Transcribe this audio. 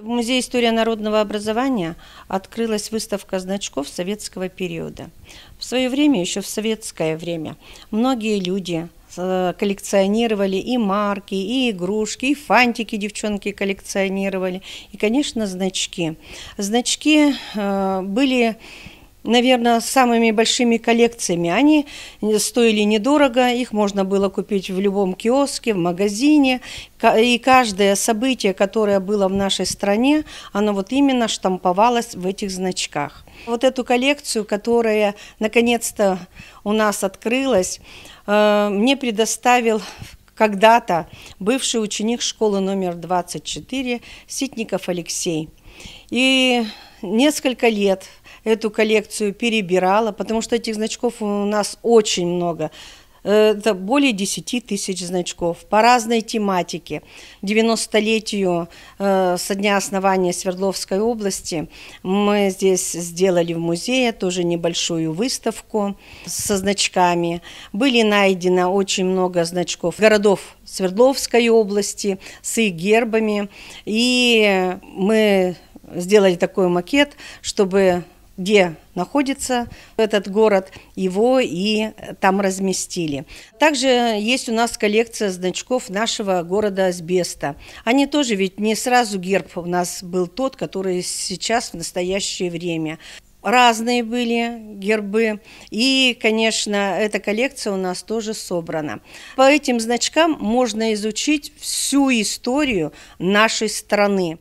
В Музее истории народного образования открылась выставка значков советского периода. В свое время, еще в советское время, многие люди э, коллекционировали и марки, и игрушки, и фантики девчонки коллекционировали, и, конечно, значки. Значки э, были наверное, самыми большими коллекциями. Они стоили недорого, их можно было купить в любом киоске, в магазине. И каждое событие, которое было в нашей стране, оно вот именно штамповалось в этих значках. Вот эту коллекцию, которая наконец-то у нас открылась, э, мне предоставил когда-то бывший ученик школы номер 24 Ситников Алексей. И несколько лет эту коллекцию перебирала, потому что этих значков у нас очень много. Э, это более 10 тысяч значков по разной тематике. 90-летию э, со дня основания Свердловской области мы здесь сделали в музее тоже небольшую выставку со значками. Были найдено очень много значков городов Свердловской области с их гербами. И мы сделали такой макет, чтобы где находится этот город, его и там разместили. Также есть у нас коллекция значков нашего города Асбеста. Они тоже ведь не сразу герб у нас был тот, который сейчас в настоящее время. Разные были гербы. И, конечно, эта коллекция у нас тоже собрана. По этим значкам можно изучить всю историю нашей страны.